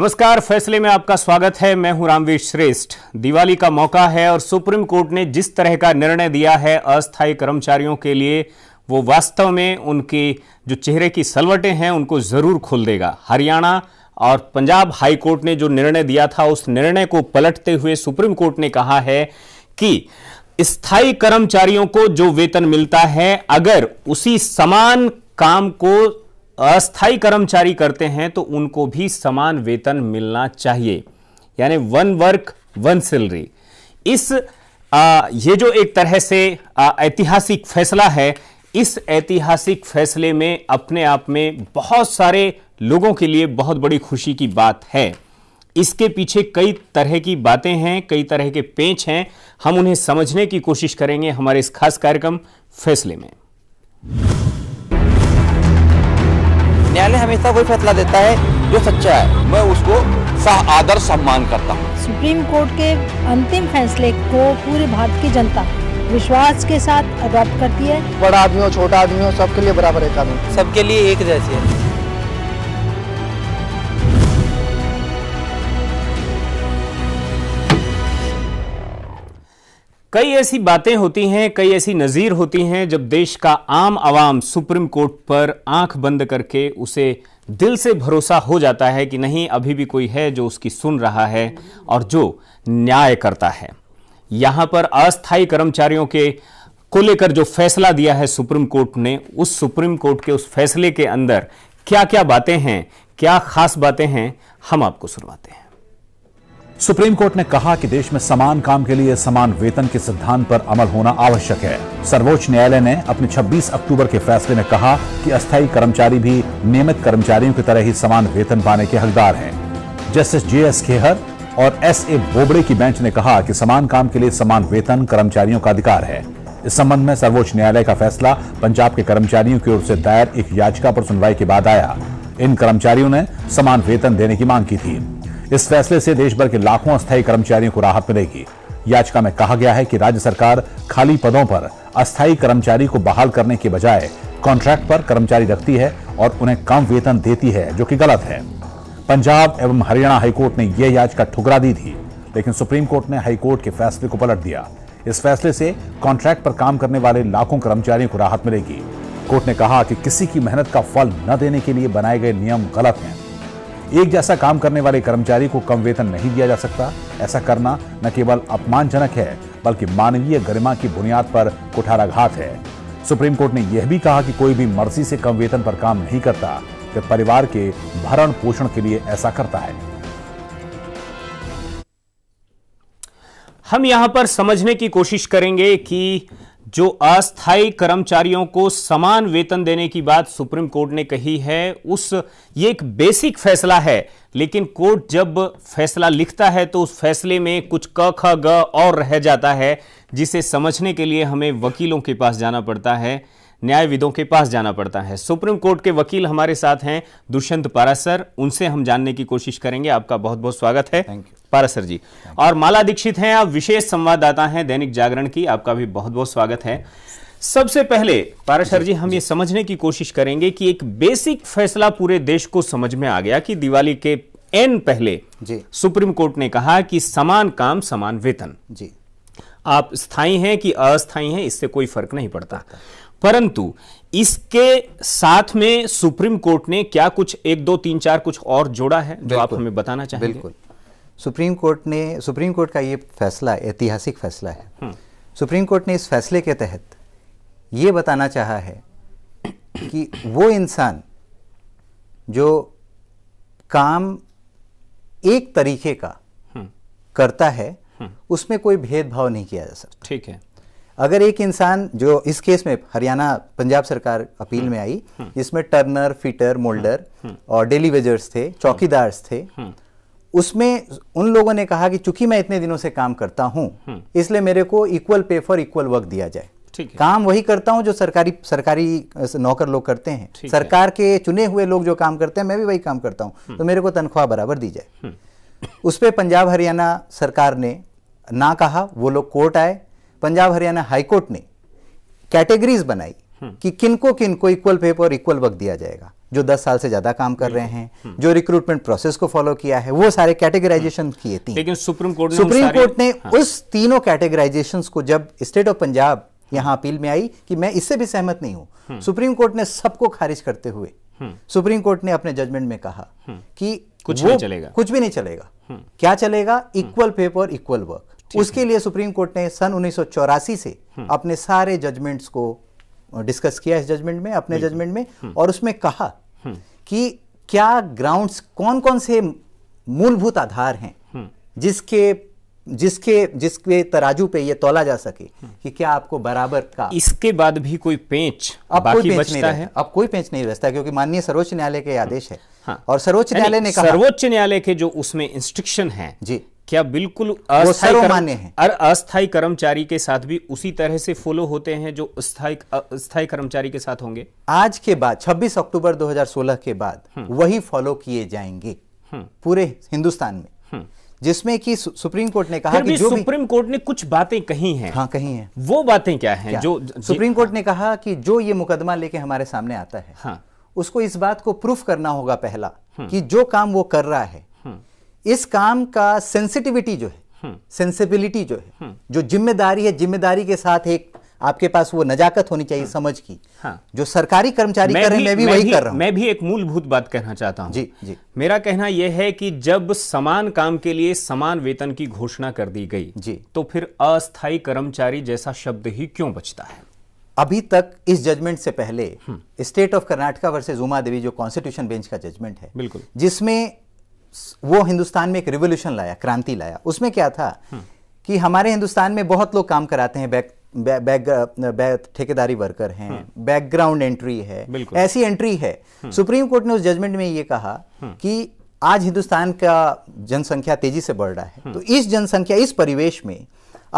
नमस्कार फैसले में आपका स्वागत है मैं हूं रामवीर श्रेष्ठ दिवाली का मौका है और सुप्रीम कोर्ट ने जिस तरह का निर्णय दिया है अस्थायी कर्मचारियों के लिए वो वास्तव में उनके जो चेहरे की सलवटें हैं उनको ज़रूर खोल देगा हरियाणा और पंजाब हाई कोर्ट ने जो निर्णय दिया था उस निर्णय को पलटते हुए सुप्रीम कोर्ट ने कहा है कि स्थायी कर्मचारियों को जो वेतन मिलता है अगर उसी समान काम को अस्थाई कर्मचारी करते हैं तो उनको भी समान वेतन मिलना चाहिए यानी वन वर्क वन सैलरी इस आ, ये जो एक तरह से ऐतिहासिक फैसला है इस ऐतिहासिक फैसले में अपने आप में बहुत सारे लोगों के लिए बहुत बड़ी खुशी की बात है इसके पीछे कई तरह की बातें हैं कई तरह के पेच हैं हम उन्हें समझने की कोशिश करेंगे हमारे इस खास कार्यक्रम फैसले में न्यायालय हमेशा वही फैसला देता है जो सच्चा है मैं उसको आदर सम्मान करता हूँ सुप्रीम कोर्ट के अंतिम फैसले को पूरे भारत की जनता विश्वास के साथ अडॉप्ट करती है बड़ा आदमी हो छोटा आदमी हो सबके लिए बराबर है कानून सबके लिए एक जैसी है कई ऐसी बातें होती हैं कई ऐसी नज़ीर होती हैं जब देश का आम आवाम सुप्रीम कोर्ट पर आंख बंद करके उसे दिल से भरोसा हो जाता है कि नहीं अभी भी कोई है जो उसकी सुन रहा है और जो न्याय करता है यहाँ पर अस्थाई कर्मचारियों के को लेकर जो फैसला दिया है सुप्रीम कोर्ट ने उस सुप्रीम कोर्ट के उस फैसले के अंदर क्या क्या बातें हैं क्या खास बातें हैं हम आपको सुनवाते हैं सुप्रीम कोर्ट ने कहा कि देश में समान काम के लिए समान वेतन के सिद्धांत पर अमल होना आवश्यक है सर्वोच्च न्यायालय ने अपने 26 अक्टूबर के फैसले में कहा कि अस्थायी कर्मचारी भी नियमित कर्मचारियों की तरह ही समान वेतन पाने के हकदार हैं जस्टिस जे एस खेहर और एस ए बोबड़े की बेंच ने कहा कि समान काम के लिए समान वेतन कर्मचारियों का अधिकार है इस संबंध में सर्वोच्च न्यायालय का फैसला पंजाब के कर्मचारियों की ओर से दायर एक याचिका पर सुनवाई के बाद आया इन कर्मचारियों ने समान वेतन देने की मांग की थी इस फैसले से देशभर के लाखों अस्थायी कर्मचारियों को राहत मिलेगी याचिका में कहा गया है कि राज्य सरकार खाली पदों पर अस्थायी कर्मचारी को बहाल करने के बजाय कॉन्ट्रैक्ट पर कर्मचारी रखती है और उन्हें कम वेतन देती है जो कि गलत है पंजाब एवं हरियाणा हाईकोर्ट ने यह याचिका ठुकरा दी थी लेकिन सुप्रीम कोर्ट ने हाईकोर्ट के फैसले को पलट दिया इस फैसले से कॉन्ट्रैक्ट पर काम करने वाले लाखों कर्मचारियों को राहत मिलेगी कोर्ट ने कहा कि किसी की मेहनत का फल न देने के लिए बनाए गए नियम गलत हैं एक जैसा काम करने वाले कर्मचारी को कम वेतन नहीं दिया जा सकता ऐसा करना न केवल अपमानजनक है बल्कि मानवीय गरिमा की बुनियाद पर कुठाराघात है सुप्रीम कोर्ट ने यह भी कहा कि कोई भी मर्जी से कम वेतन पर काम नहीं करता जब परिवार के भरण पोषण के लिए ऐसा करता है हम यहां पर समझने की कोशिश करेंगे कि जो अस्थायी कर्मचारियों को समान वेतन देने की बात सुप्रीम कोर्ट ने कही है उस ये एक बेसिक फैसला है लेकिन कोर्ट जब फैसला लिखता है तो उस फैसले में कुछ क ख ग और रह जाता है जिसे समझने के लिए हमें वकीलों के पास जाना पड़ता है न्यायविदों के पास जाना पड़ता है सुप्रीम कोर्ट के वकील हमारे साथ हैं दुष्यंत पारासर उनसे हम जानने की कोशिश करेंगे आपका बहुत बहुत स्वागत है पारासर जी और माला दीक्षित हैं आप विशेष संवाददाता हैं दैनिक जागरण की आपका भी बहुत बहुत स्वागत है सबसे पहले पाराशर जी हम ये समझने की कोशिश करेंगे कि एक बेसिक फैसला पूरे देश को समझ में आ गया कि दिवाली के एन पहले जी सुप्रीम कोर्ट ने कहा कि समान काम समान वेतन जी आप स्थाई हैं कि अस्थायी हैं इससे कोई फर्क नहीं पड़ता परंतु इसके साथ में सुप्रीम कोर्ट ने क्या कुछ एक दो तीन चार कुछ और जोड़ा है जो आप हमें बताना चाहेंगे बिल्कुल सुप्रीम कोर्ट ने सुप्रीम कोर्ट का ये फैसला ऐतिहासिक फैसला है हम्म। सुप्रीम कोर्ट ने इस फैसले के तहत ये बताना चाहा है कि वो इंसान जो काम एक तरीके का हम्म। करता है हम्म। उसमें कोई भेदभाव नहीं किया जा सकता ठीक है अगर एक इंसान जो इस केस में हरियाणा पंजाब सरकार अपील में आई जिसमें टर्नर फिटर मोल्डर और डेली वेजर्स थे चौकीदार्स थे उसमें उन लोगों ने कहा कि चूंकि मैं इतने दिनों से काम करता हूं इसलिए मेरे को equal pay for equal work दिया जाए काम वही करता हूं जो सरकारी सरकारी नौकर लोग करते हैं सरकार के चुने हुए लोग जो काम करते हैं मैं भी वही काम करता हूं तो मेरे को तनख्वाह बराबर दी जाए हम्म। उस पर पंजाब हरियाणा सरकार ने ना कहा वो लोग कोर्ट आए पंजाब हरियाणा हाईकोर्ट ने कैटेगरीज बनाई हम्म। कि किनको किनको इक्वल पे और इक्वल वक्त दिया जाएगा जो 10 साल से ज्यादा काम कर हम्म। रहे हैं हम्म। जो रिक्रूटमेंट प्रोसेस को फॉलो किया है वो सारे कैटेगराइजेशन किए थी लेकिन सुप्रीम कोर्ट सुप्रीम कोर्ट ने हाँ। उस तीनों कैटेगराइजेशन को जब स्टेट ऑफ पंजाब यहां अपील में आई कि मैं इससे भी सहमत नहीं हूं सुप्रीम कोर्ट ने सबको खारिज करते हुए सुप्रीम कोर्ट ने अपने जजमेंट में कहा कि कुछ नहीं चलेगा कुछ भी नहीं चलेगा क्या चलेगा इक्वल पे और इक्वल वर्क उसके लिए सुप्रीम कोर्ट ने सन उन्नीस से हम्म। अपने सारे जजमेंट्स को डिस्कस किया इस जजमेंट में अपने जजमेंट में हम्म। और उसमें कहा हम्म। कि क्या ग्राउंड्स कौन कौन से मूलभूत आधार हैं जिसके जिसके जिसके तराजू पे ये तोला जा सके कि क्या आपको बराबर का इसके बाद भी कोई पेंच अब बाकी कोई पेंच नहीं है अब कोई पेंच नहीं बचता क्योंकि माननीय सर्वोच्च न्यायालय के आदेश है हाँ। और सर्वोच्च न्यायालय ने कहा सर्वोच्च न्यायालय के जो उसमें इंस्ट्रक्शन है जी क्या बिल्कुल अस्थायी और अस्थायी कर्मचारी के साथ भी उसी तरह से फॉलो होते हैं जो स्थायी कर्मचारी के साथ होंगे आज के बाद 26 अक्टूबर 2016 के बाद हम्म। वही फॉलो किए जाएंगे हम्म। पूरे हिंदुस्तान में हम्म। जिसमें कि सुप्रीम कोर्ट ने कहा कि जो सुप्रीम कोर्ट ने कुछ बातें कही हैं हाँ कही हैं वो बातें क्या हैं जो सुप्रीम कोर्ट ने कहा कि जो ये मुकदमा लेके हमारे सामने आता है हाँ। उसको इस बात को प्रूफ करना होगा पहला कि जो काम वो कर रहा है इस काम का सेंसिटिविटी जो है सेंसिबिलिटी हम्म। जो है हम्म। जो जिम्मेदारी है जिम्मेदारी के साथ एक आपके पास वो नजाकत होनी चाहिए हाँ, समझ की हाँ, जो सरकारी कर्मचारी कर रहे हैं मैं भी मैं वही भी, कर रहा हूं मैं भी एक मूलभूत बात कहना चाहता हूं जी जी मेरा कहना यह है कि जब समान काम के लिए समान वेतन की घोषणा कर दी गई जी तो फिर अस्थायी कर्मचारी जैसा शब्द ही क्यों बचता है अभी तक इस जजमेंट से पहले state of Karnataka versus Uma Devi जो कॉन्स्टिट्यूशन बेंच का जजमेंट है बिल्कुल जिसमें वो हिंदुस्तान में एक रिवोल्यूशन लाया क्रांति लाया उसमें क्या था हम्म। कि हमारे हिंदुस्तान में बहुत लोग काम कराते हैं बैक बैक, बैक, ठेकेदारी वर्कर हैं बैकग्राउंड हम्म। एंट्री है ऐसी एंट्री है हम्म। सुप्रीम कोर्ट ने उस जजमेंट में ये कहा कि आज हिंदुस्तान का जनसंख्या तेजी से बढ़ रहा है तो इस जनसंख्या इस परिवेश में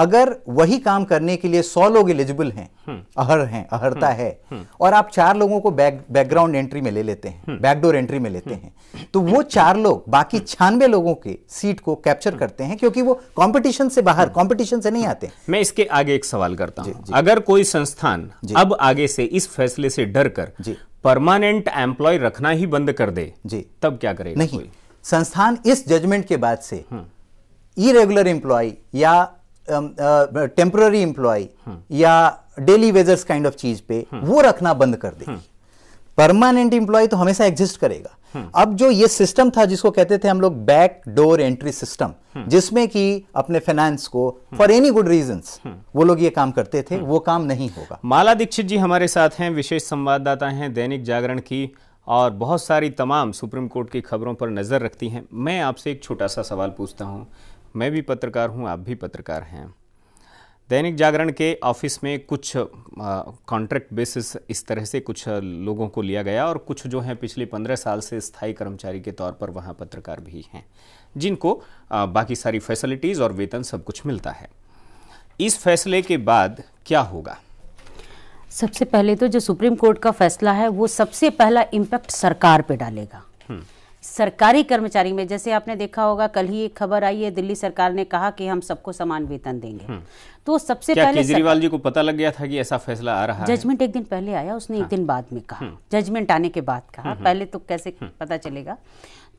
अगर वही काम करने के लिए सौ लोग एलिजिबल हैं हम्म। अहर हैं अहरता हम्म। है हम्म। और आप चार लोगों को बैक बैकग्राउंड एंट्री में ले लेते हैं बैकडोर एंट्री में लेते हैं तो वो चार लोग बाकी छियानवे लोगों के सीट को कैप्चर करते हैं क्योंकि वो कंपटीशन से बाहर कंपटीशन से नहीं आते मैं इसके आगे एक सवाल करता हूँ अगर कोई संस्थान अब आगे से इस फैसले से डर कर परमानेंट एम्प्लॉय रखना ही बंद कर दे जी तब क्या करे नहीं संस्थान इस जजमेंट के बाद से इरेगुलर एम्प्लॉय या टेम्पररी um, एम्प्लॉय uh, या डेली वेजर्स काइंड ऑफ चीज पे वो रखना बंद कर देगी परमानेंट इंप्लॉय तो हमेशा एग्जिस्ट करेगा अब जो ये सिस्टम था जिसको कहते थे हम लोग बैक डोर एंट्री सिस्टम जिसमें कि अपने फाइनेंस को फॉर एनी गुड रीजंस वो लोग ये काम करते थे वो काम नहीं होगा माला दीक्षित जी हमारे साथ हैं विशेष संवाददाता हैं दैनिक जागरण की और बहुत सारी तमाम सुप्रीम कोर्ट की खबरों पर नज़र रखती हैं मैं आपसे एक छोटा सा सवाल पूछता हूँ मैं भी पत्रकार हूँ आप भी पत्रकार हैं दैनिक जागरण के ऑफिस में कुछ कॉन्ट्रैक्ट बेसिस इस तरह से कुछ लोगों को लिया गया और कुछ जो हैं पिछले पंद्रह साल से स्थायी कर्मचारी के तौर पर वहाँ पत्रकार भी हैं जिनको आ, बाकी सारी फैसिलिटीज़ और वेतन सब कुछ मिलता है इस फैसले के बाद क्या होगा सबसे पहले तो जो सुप्रीम कोर्ट का फैसला है वो सबसे पहला इम्पैक्ट सरकार पे डालेगा सरकारी कर्मचारी में जैसे आपने देखा होगा कल ही एक खबर आई है दिल्ली सरकार ने कहा कि हम सबको समान वेतन देंगे हम्म। तो सबसे क्या पहले केजरीवाल जी को पता लग गया था कि ऐसा फैसला आ रहा जजमेंट एक दिन पहले आया उसने हाँ। एक दिन बाद में कहा हम्म। जजमेंट आने के बाद कहा हम्म, पहले तो कैसे पता चलेगा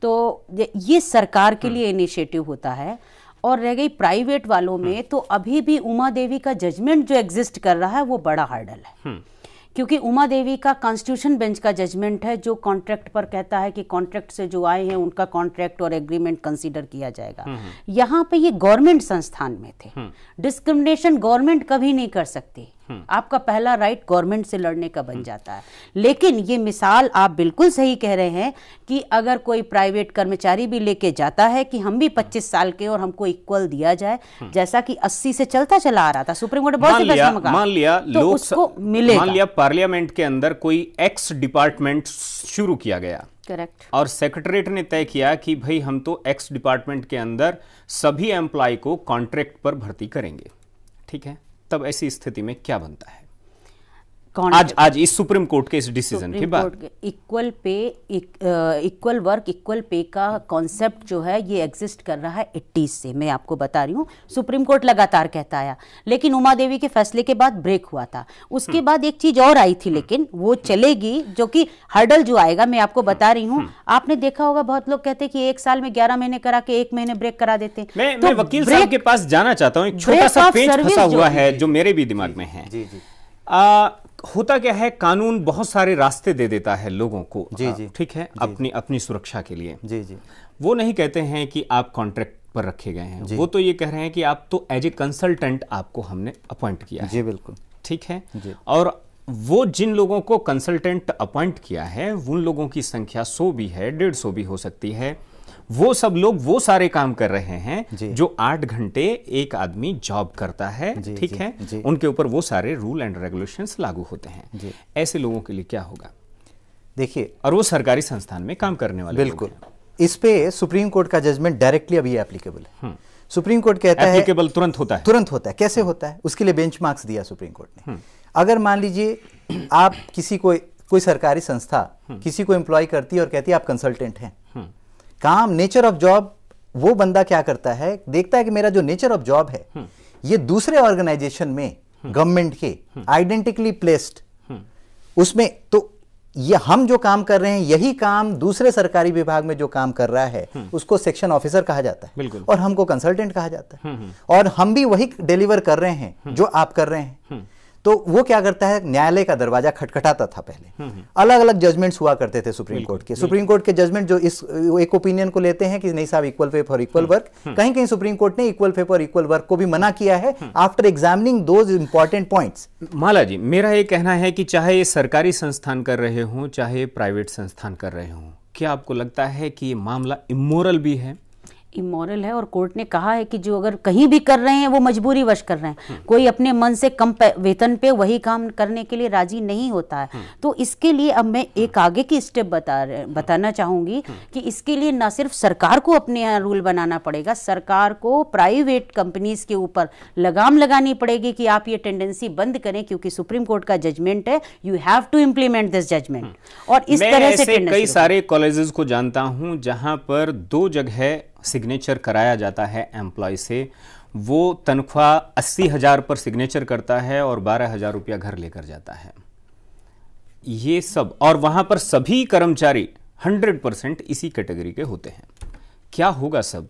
तो ये सरकार के लिए इनिशिएटिव होता है और रह गई प्राइवेट वालों में तो अभी भी उमा देवी का जजमेंट जो एग्जिस्ट कर रहा है वो बड़ा हार्डल है क्योंकि उमा देवी का कॉन्स्टिट्यूशन बेंच का जजमेंट है जो कॉन्ट्रैक्ट पर कहता है कि कॉन्ट्रैक्ट से जो आए हैं उनका कॉन्ट्रैक्ट और एग्रीमेंट कंसीडर किया जाएगा हम्म, हम्म। यहाँ पे ये गवर्नमेंट संस्थान में थे डिस्क्रिमिनेशन हम्म। गवर्नमेंट कभी नहीं कर सकती आपका पहला राइट गवर्नमेंट से लड़ने का बन जाता है लेकिन ये मिसाल आप बिल्कुल सही कह रहे हैं कि अगर कोई प्राइवेट कर्मचारी भी लेके जाता है कि हम भी 25 साल के और हमको इक्वल दिया जाए जैसा कि 80 से चलता चला आ रहा था सुप्रीम कोर्ट बहुत लिया, मान लिया तो उसको मिले मान लिया पार्लियामेंट के अंदर कोई एक्स डिपार्टमेंट शुरू किया गया करेक्ट और सेक्रेटरीट ने तय किया कि भाई हम तो एक्स डिपार्टमेंट के अंदर सभी एम्प्लॉय को कॉन्ट्रैक्ट पर भर्ती करेंगे ठीक है तब ऐसी स्थिति में क्या बनता है आज आज इस सुप्रीम कोर्ट के इस डिसीजन के बाद equal pay equal work equal pay का कॉन्सेप्ट जो है ये एग्जिस्ट कर रहा है एट्टीज से मैं आपको बता रही हूँ सुप्रीम कोर्ट लगातार कहता आया लेकिन उमा देवी के फैसले के बाद ब्रेक हुआ था उसके हम्म। बाद एक चीज और आई थी हम्म। लेकिन वो चलेगी जो कि हर्डल जो आएगा मैं आपको बता रही हूँ हम्म। आपने देखा होगा बहुत लोग कहते हैं कि एक साल में ग्यारह महीने करा के एक महीने ब्रेक करा देते हैं मैं, तो वकील साहब के पास जाना चाहता हूँ छोटा सा हुआ है जो मेरे भी दिमाग में है जी जी होता क्या है कानून बहुत सारे रास्ते दे देता है लोगों को जी जी ठीक है जी, अपनी अपनी सुरक्षा के लिए जी जी वो नहीं कहते हैं कि आप कॉन्ट्रैक्ट पर रखे गए हैं वो तो ये कह रहे हैं कि आप तो एज ए कंसल्टेंट आपको हमने अपॉइंट किया जी बिल्कुल ठीक है और वो जिन लोगों को कंसल्टेंट अपॉइंट किया है उन लोगों की संख्या सौ भी है डेढ़ सौ भी हो सकती है वो सब लोग वो सारे काम कर रहे हैं जो आठ घंटे एक आदमी जॉब करता है ठीक है उनके ऊपर वो सारे रूल एंड रेगुलेशंस लागू होते हैं ऐसे लोगों के लिए क्या होगा देखिए और वो सरकारी संस्थान में काम करने वाले बिल्कुल इस पे सुप्रीम कोर्ट का जजमेंट डायरेक्टली अभी एप्लीकेबल है हम्म। सुप्रीम कोर्ट कहता है एप्लीकेबल तुरंत होता है तुरंत होता है कैसे होता है उसके लिए मार्क्स दिया सुप्रीम कोर्ट ने हम्म। अगर मान लीजिए आप किसी को कोई सरकारी संस्था हम्म। किसी को एम्प्लॉय करती है और कहती है आप कंसल्टेंट हैं काम नेचर ऑफ जॉब वो बंदा क्या करता है देखता है कि मेरा जो नेचर ऑफ जॉब है हम्म। ये दूसरे ऑर्गेनाइजेशन में गवर्नमेंट हम्म। के आइडेंटिकली हम्म। प्लेस्ड उसमें तो ये हम जो काम कर रहे हैं यही काम दूसरे सरकारी विभाग में जो काम कर रहा है उसको सेक्शन ऑफिसर कहा जाता है और हमको कंसल्टेंट कहा जाता है और हम भी वही डिलीवर कर रहे हैं जो आप कर रहे हैं तो वो क्या करता है न्यायालय का दरवाजा खटखटाता था पहले अलग अलग जजमेंट्स हुआ करते थे सुप्रीम कोर्ट के सुप्रीम कोर्ट के जजमेंट जो इस एक ओपिनियन को लेते हैं कि नहीं साहब equal pay for equal work कहीं कहीं सुप्रीम कोर्ट ने equal pay for equal work को भी मना किया है after examining those important points Mala ji मेरा ये कहना है कि चाहे ये सरकारी संस्थान कर रहे हों चाहे प्राइवेट संस्थान कर रहे हों क्या आपको लगता है कि ये मामला इमोरल भी है इमोरल है और कोर्ट ने कहा है कि जो अगर कहीं भी कर रहे हैं वो मजबूरी वश कर रहे हैं हम्म। कोई अपने मन से कम वेतन पे वही काम करने के लिए राजी नहीं होता है हम्म। तो इसके लिए अब मैं हम्म। एक आगे की स्टेप बता रहे बताना चाहूंगी कि इसके लिए ना सिर्फ सरकार को अपने यहाँ रूल बनाना पड़ेगा सरकार को प्राइवेट कंपनीज के ऊपर लगाम लगानी पड़ेगी कि आप ये टेंडेंसी बंद करें क्योंकि सुप्रीम कोर्ट का जजमेंट है you have to implement this judgment और इस तरह से कई सारे कॉलेजेस को जानता हूँ जहाँ पर दो जगह सिग्नेचर कराया जाता है एम्प्लॉय से वो तनख्वाह अस्सी हज़ार पर सिग्नेचर करता है और बारह हज़ार रुपया घर लेकर जाता है ये सब और वहाँ पर सभी कर्मचारी हंड्रेड परसेंट इसी कैटेगरी के होते हैं क्या होगा सब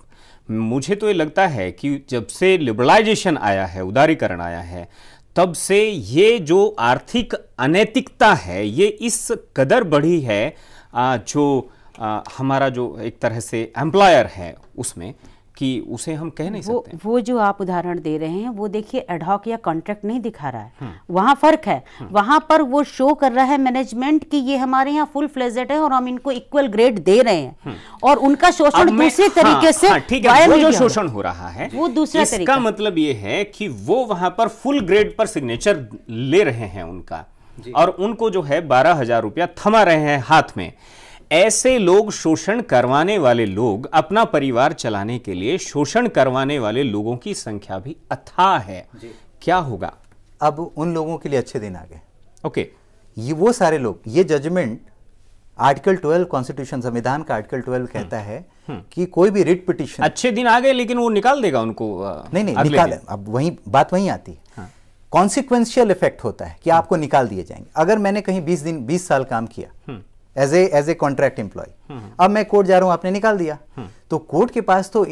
मुझे तो ये लगता है कि जब से लिबरलाइजेशन आया है उदारीकरण आया है तब से ये जो आर्थिक अनैतिकता है ये इस कदर बढ़ी है जो आ, हमारा जो एक तरह से एम्प्लॉयर है उसमें कि उसे हम कह नहीं वो, सकते वो जो आप उदाहरण दे रहे हैं वो देखिए एडहॉक या कॉन्ट्रैक्ट नहीं दिखा रहा है हम्म। वहाँ फर्क है हम्म। वहाँ पर वो शो कर रहा है मैनेजमेंट कि ये हमारे यहाँ फुल फ्लेजेड है और हम इनको इक्वल ग्रेड दे रहे हैं हम्म। और उनका शोषण दूसरे हाँ, तरीके से हाँ, ठीक है वो जो शोषण हो रहा है वो दूसरा तरीका मतलब ये है कि वो वहां पर फुल ग्रेड पर सिग्नेचर ले रहे हैं उनका और उनको जो है बारह हजार रुपया थमा रहे हैं हाथ में ऐसे लोग शोषण करवाने वाले लोग अपना परिवार चलाने के लिए शोषण करवाने वाले लोगों की संख्या भी अथाह है क्या होगा अब उन लोगों के लिए अच्छे दिन आ गए ओके ये वो सारे लोग ये जजमेंट आर्टिकल ट्वेल्व कॉन्स्टिट्यूशन संविधान का आर्टिकल हम्म। ट्वेल्व कहता है हम्म। कि कोई भी रिट पिटिशन अच्छे दिन आ गए लेकिन वो निकाल देगा उनको आ, नहीं नहीं निकाल अब वही बात वही आती है कॉन्सिक्वेंशियल हाँ। इफेक्ट होता है कि हम्म। आपको निकाल दिए जाएंगे अगर मैंने कहीं 20 दिन 20 साल काम किया as a as a contract employ अब मैं कोर्ट जा रहा हूँ आपने निकाल दिया हम्म। तो कोर्ट के पास तो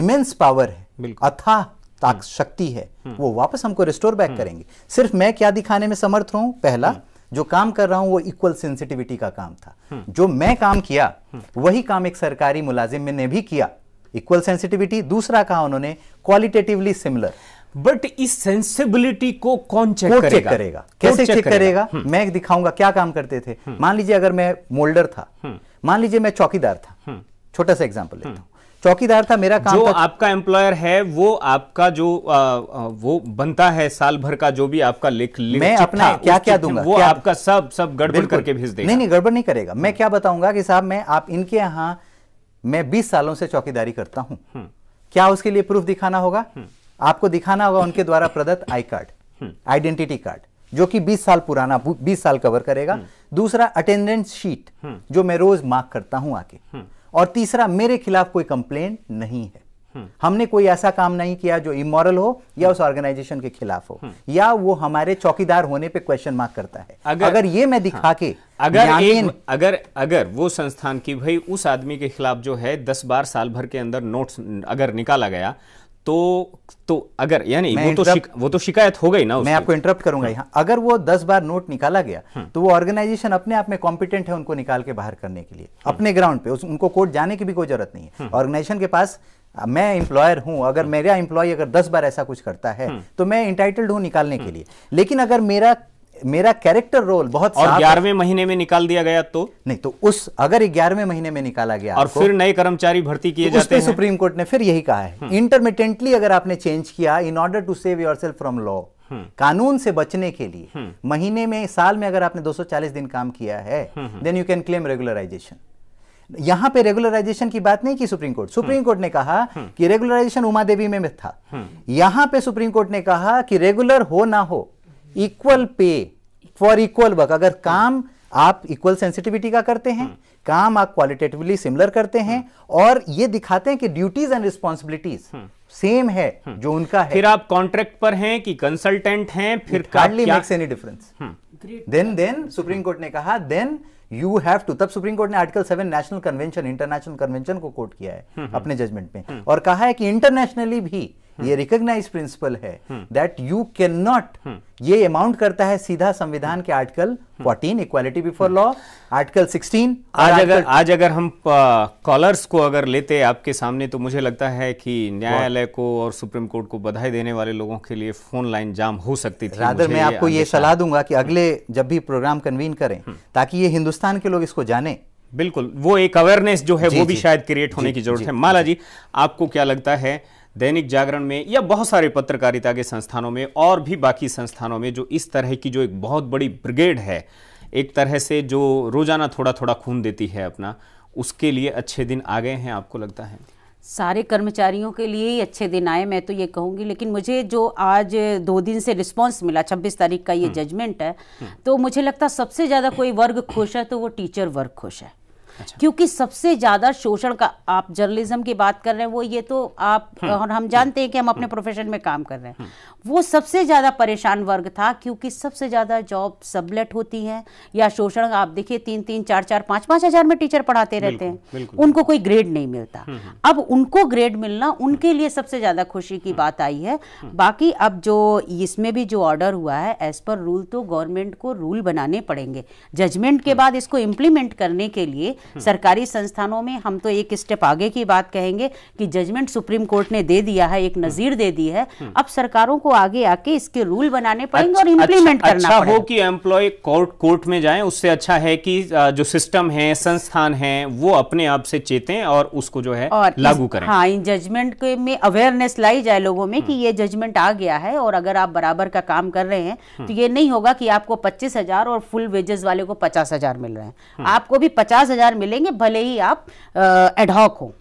इमेंस पावर um, है अथाह ताक हम्म। शक्ति है हम्म। वो वापस हमको रिस्टोर बैक करेंगे सिर्फ मैं क्या दिखाने में समर्थ हूं पहला जो काम कर रहा हूं वो इक्वल सेंसिटिविटी का काम था जो मैं काम किया वही काम एक सरकारी मुलाजिम ने भी किया इक्वल सेंसिटिविटी दूसरा कहा उन्होंने क्वालिटेटिवली सिमिलर बट इस सेंसिबिलिटी को कौन चेक करेगा चेक करेगा कैसे चेक, चेक करेगा, करेगा? हम्म। मैं दिखाऊंगा क्या काम करते थे हम्म। मान लीजिए अगर मैं मोल्डर था हम्म। मान लीजिए मैं चौकीदार था छोटा सा एग्जाम्पल लेता हूँ चौकीदार था मेरा काम जो था... आपका एम्प्लॉयर है वो आपका जो आ, वो बनता है साल भर का जो भी आपका लिख मैं अपना क्या क्या दूंगा वो क्या आपका सब सब गड़बड़ करके भेज देगा नहीं नहीं गड़बड़ नहीं करेगा मैं क्या बताऊंगा कि साहब मैं आप इनके यहाँ मैं 20 सालों से चौकीदारी करता हूँ क्या उसके लिए प्रूफ दिखाना होगा आपको दिखाना होगा उनके द्वारा प्रदत्त आई कार्ड हम्म। आइडेंटिटी कार्ड जो कि 20 साल पुराना 20 साल कवर करेगा हम्म। दूसरा अटेंडेंस शीट हम्म। जो मैं रोज मार्क करता हूं आके और तीसरा मेरे खिलाफ कोई कंप्लेन नहीं है हमने कोई ऐसा काम नहीं किया जो इमोरल हो या उस ऑर्गेनाइजेशन के खिलाफ हो या वो हमारे चौकीदार होने पे क्वेश्चन मार्क करता है अगर, अगर ये मैं दिखा हाँ, के अगर एक, अगर अगर वो संस्थान की भाई उस आदमी के खिलाफ जो है दस बार साल भर के अंदर नोट्स अगर निकाला गया तो तो अगर यानी वो तो शिक, वो तो शिकायत हो गई ना मैं आपको इंटरप्ट करूंगा हाँ। यहाँ अगर वो दस बार नोट निकाला गया हाँ। तो वो ऑर्गेनाइजेशन अपने आप में कॉम्पिटेंट है उनको निकाल के बाहर करने के लिए हाँ। अपने ग्राउंड पे उस, उनको कोर्ट जाने की भी कोई जरूरत नहीं है ऑर्गेनाइजेशन के पास मैं इंप्लॉयर हूं अगर मेरा इंप्लॉय अगर दस बार ऐसा कुछ करता है तो मैं इंटाइटल्ड हूं निकालने के लिए लेकिन अगर मेरा मेरा कैरेक्टर रोल बहुत और ग्यारहवें महीने में निकाल दिया गया तो नहीं तो उस अगर ग्यारहवें महीने में निकाला गया और फिर नए कर्मचारी भर्ती किए तो जाते हैं सुप्रीम कोर्ट ने फिर यही कहा है इंटरमीडियंटली हम्म। अगर आपने चेंज किया in order to save your from law कानून से बचने के लिए हम्म। महीने में साल में अगर आपने 240 दिन काम किया है then you can claim regularisation यहां पे रेगुलराइजेशन की बात नहीं की सुप्रीम कोर्ट हम्म। सुप्रीम कोर्ट ने कहा कि रेगुलराइजेशन उमा देवी में था यहां पे सुप्रीम कोर्ट ने कहा कि रेगुलर हो ना हो equal pay for equal work अगर काम आप इक्वल सेंसिटिविटी का करते हैं हम्म। काम आप क्वालिटेटिवली सिमिलर करते हैं हम्म। और ये दिखाते हैं कि ड्यूटीज एंड रिस्पॉन्सिबिलिटीज सेम है हम्म। जो उनका है फिर आप कॉन्ट्रैक्ट पर हैं कि कंसल्टेंट हैं फिर hardly makes any difference then then Supreme Court ने कहा देन यू हैव टू तब सुप्रीम कोर्ट ने article seven national convention international convention को कोट किया है अपने जजमेंट में और कहा है कि इंटरनेशनली भी ये रिकॉग्नाइज प्रिंसिपल है दैट यू कैन नॉट ये अमाउंट करता है सीधा संविधान के article 14 equality before law article 16 आज अगर आज अगर हम कॉलर्स को अगर लेते आपके सामने तो मुझे लगता है कि न्यायालय को और सुप्रीम कोर्ट को बधाई देने वाले लोगों के लिए फोन लाइन जाम हो सकती थी रादर मैं आपको ये सलाह दूंगा कि अगले जब भी प्रोग्राम कन्वीन करें हम्म। ताकि ये हिंदुस्तान के लोग इसको जाने बिल्कुल वो एक अवेयरनेस जो है वो भी शायद क्रिएट होने की जरूरत है माला जी आपको क्या लगता है दैनिक जागरण में या बहुत सारे पत्रकारिता के संस्थानों में और भी बाकी संस्थानों में जो इस तरह की जो एक बहुत बड़ी ब्रिगेड है एक तरह से जो रोज़ाना थोड़ा थोड़ा खून देती है अपना उसके लिए अच्छे दिन आ गए हैं आपको लगता है सारे कर्मचारियों के लिए ही अच्छे दिन आए मैं तो ये कहूँगी लेकिन मुझे जो आज दो दिन से रिस्पांस मिला 26 तारीख का ये जजमेंट हम्म। है हम्म। तो मुझे लगता सबसे ज़्यादा कोई वर्ग खुश है तो वो टीचर वर्ग खुश है अच्छा। क्योंकि सबसे ज़्यादा शोषण का आप जर्नलिज्म की बात कर रहे हैं वो ये तो आप हाँ। और हम जानते हैं कि हम अपने प्रोफेशन हाँ। में काम कर रहे हैं हाँ। वो सबसे ज़्यादा परेशान वर्ग था क्योंकि सबसे ज़्यादा जॉब सबलेट होती है या शोषण आप देखिए तीन तीन चार चार पांच पांच हज़ार में टीचर पढ़ाते रहते हैं उनको कोई ग्रेड नहीं मिलता अब उनको ग्रेड मिलना उनके लिए सबसे ज़्यादा खुशी की बात आई है बाकी अब जो इसमें भी जो ऑर्डर हुआ है एज पर रूल तो गवर्नमेंट को रूल बनाने पड़ेंगे जजमेंट के बाद इसको इम्प्लीमेंट करने के लिए हम्म। सरकारी संस्थानों में हम तो एक स्टेप आगे की बात कहेंगे कि जजमेंट सुप्रीम कोर्ट ने दे दिया है एक नजीर दे दी है हम्म। अब सरकारों को आगे आके इसके रूल बनाने अच्छा, पड़ेंगे अच्छा, और इम्प्लीमेंट अच्छा, करना अच्छा हो कि एम्प्लॉय कोर्ट कोर्ट में जाए उससे अच्छा है कि जो सिस्टम है संस्थान है वो अपने आप से चेतें और उसको जो है लागू करें हाँ इन जजमेंट में अवेयरनेस लाई जाए लोगों में कि हम्म। ये जजमेंट आ गया है और अगर आप बराबर का काम कर रहे हैं तो ये नहीं होगा कि आपको पच्चीस हजार और फुल वेजेस वाले को पचास हजार मिल रहे हैं आपको भी पचास हजार मिलेंगे भले ही आप एडहॉक हो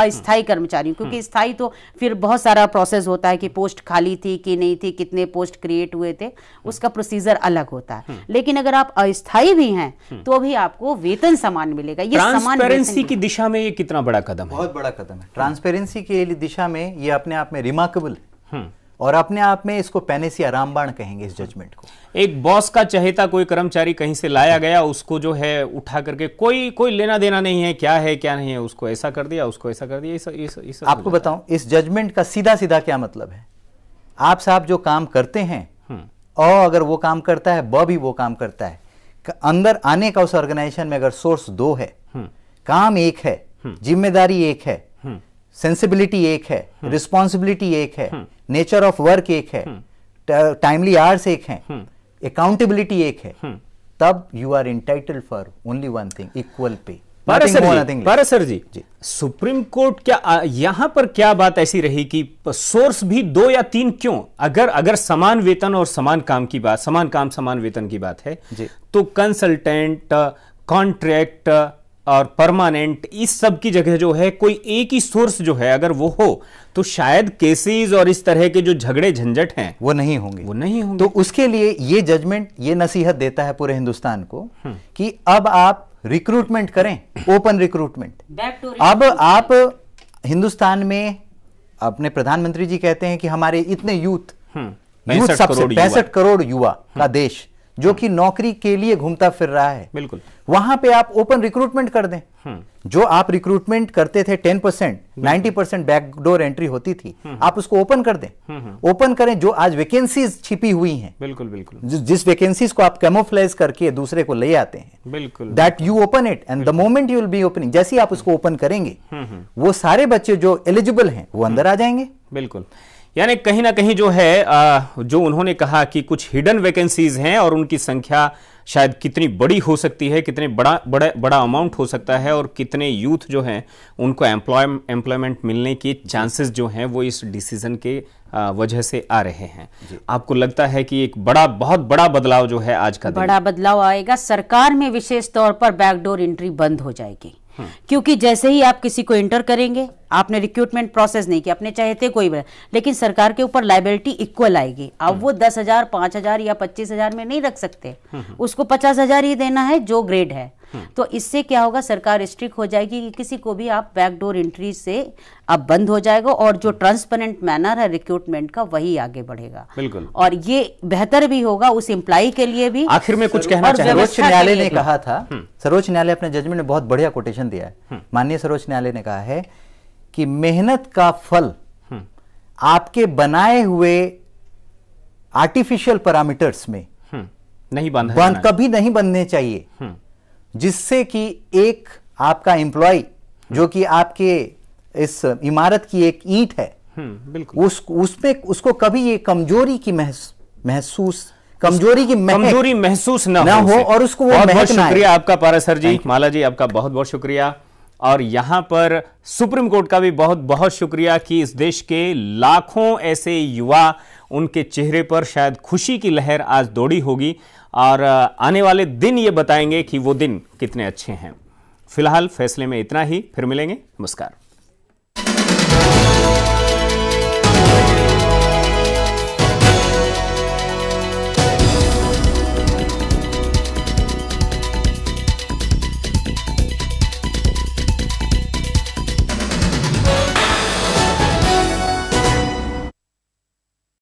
अस्थाई कर्मचारियों क्योंकि हम्म। स्थाई तो फिर बहुत सारा प्रोसेस होता है कि पोस्ट खाली थी कि नहीं थी कितने पोस्ट क्रिएट हुए थे हम्म। उसका प्रोसीजर अलग होता है हम्म। लेकिन अगर आप अस्थाई भी हैं तो भी आपको वेतन समान मिलेगा ये ट्रांसपेरेंसी की दिशा में ये कितना बड़ा कदम है बहुत बड़ा कदम है ट्रांसपेरेंसी की दिशा में ये अपने आप में रिमार्केबल है और अपने आप में इसको पैनेसिया रामबाण कहेंगे इस जजमेंट को एक बॉस का चहेता कोई कर्मचारी कहीं से लाया गया उसको जो है उठा करके कोई कोई लेना देना नहीं है क्या है क्या नहीं है उसको ऐसा कर दिया उसको ऐसा कर दिया इस, इस, इस आपको बताऊं इस जजमेंट का सीधा सीधा क्या मतलब है आप साहब जो काम करते हैं और हम्म। अगर वो काम करता है ब भी वो काम करता है अंदर आने का उस ऑर्गेनाइजेशन में अगर सोर्स दो है हम्म। काम एक है हम्म। जिम्मेदारी एक है सेंसिबिलिटी एक है रिस्पॉन्सिबिलिटी एक है नेचर ऑफ वर्क एक है टाइमली आवर्स एक है अकाउंटेबिलिटी एक है तब you are entitle for only one thing equal pay sir जी सर जी, जी सुप्रीम कोर्ट क्या यहां पर क्या बात ऐसी रही कि सोर्स भी दो या तीन क्यों अगर अगर समान वेतन और समान काम की बात समान काम समान वेतन की बात है तो कंसल्टेंट कॉन्ट्रैक्ट और परमानेंट इस सब की जगह जो है कोई एक ही सोर्स जो है अगर वो हो तो शायद केसेस और इस तरह के जो झगड़े झंझट हैं वो नहीं होंगे वो नहीं होंगे तो उसके लिए ये जजमेंट ये नसीहत देता है पूरे हिंदुस्तान को हम्म। कि अब आप रिक्रूटमेंट करें ओपन रिक्रूटमेंट अब आप हिंदुस्तान में अपने प्रधानमंत्री जी कहते हैं कि हमारे इतने यूथ यूथ हम्म। सबसे पैंसठ करोड़ युवा का हम्म। देश जो कि नौकरी के लिए घूमता फिर रहा है बिल्कुल वहां पे आप ओपन रिक्रूटमेंट कर दें हम्म। जो आप रिक्रूटमेंट करते थे ten percent ninety percent backdoor entry होती थी हम्म, हम्म। आप उसको ओपन कर दें ओपन करें जो आज वैकेंसीज छिपी हुई हैं बिल्कुल बिल्कुल जिस वैकेंसीज को आप कैमोफ्लाइज करके दूसरे को ले आते हैं बिल्कुल that you open it and the moment you will be opening जैसे आप उसको ओपन करेंगे वो सारे बच्चे जो एलिजिबल हैं वो अंदर आ जाएंगे बिल्कुल यानी कहीं ना कहीं जो है जो उन्होंने कहा कि कुछ हिडन वैकेंसीज हैं और उनकी संख्या शायद कितनी बड़ी हो सकती है कितने बड़ा बड़ा बड़ा अमाउंट हो सकता है और कितने यूथ जो हैं उनको एम्प्लॉय एम्प्लॉयमेंट मिलने के चांसेस जो हैं वो इस डिसीजन के वजह से आ रहे हैं आपको लगता है कि एक बड़ा बहुत बड़ा बदलाव जो है आज का बड़ा बदलाव आएगा सरकार में विशेष तौर पर बैकडोर एंट्री बंद हो जाएगी क्योंकि जैसे ही आप किसी को इंटर करेंगे आपने रिक्रूटमेंट प्रोसेस नहीं किया अपने थे कोई भी लेकिन सरकार के ऊपर लाइबिलिटी इक्वल आएगी अब वो दस हजार पांच हजार या पच्चीस हजार में नहीं रख सकते हम्म, हम्म। उसको पचास हजार ही देना है जो ग्रेड है तो इससे क्या होगा सरकार स्ट्रिक्ट हो जाएगी कि किसी को भी आप बैकडोर एंट्री से अब बंद हो जाएगा और जो ट्रांसपेरेंट मैनर है रिक्रूटमेंट का वही आगे बढ़ेगा बिल्कुल और ये बेहतर भी होगा उस एम्प्लाई के लिए भी आखिर में कुछ कहना सर्वोच्च न्यायालय ने कहा था हम्म। सर्वोच्च न्यायालय अपने जजमेंट में बहुत बढ़िया कोटेशन दिया है हम्म। माननीय सर्वोच्च न्यायालय ने कहा है कि मेहनत का फल हम्म। आपके बनाए हुए आर्टिफिशियल पैरामीटर्स में नहीं बांधा बंद कभी नहीं बनने चाहिए जिससे कि एक आपका एम्प्लॉय जो कि आपके इस इमारत की एक ईंट है हम्म, उस उसमें उसको कभी ये कमजोरी की महसूस कमजोरी की महक, कमजोरी महसूस ना, ना हो, और उसको वो बहुत बहुत शुक्रिया आपका पारा सर जी माला जी आपका बहुत बहुत शुक्रिया और यहां पर सुप्रीम कोर्ट का भी बहुत बहुत शुक्रिया कि इस देश के लाखों ऐसे युवा उनके चेहरे पर शायद खुशी की लहर आज दौड़ी होगी और आने वाले दिन ये बताएंगे कि वो दिन कितने अच्छे हैं फिलहाल फैसले में इतना ही फिर मिलेंगे नमस्कार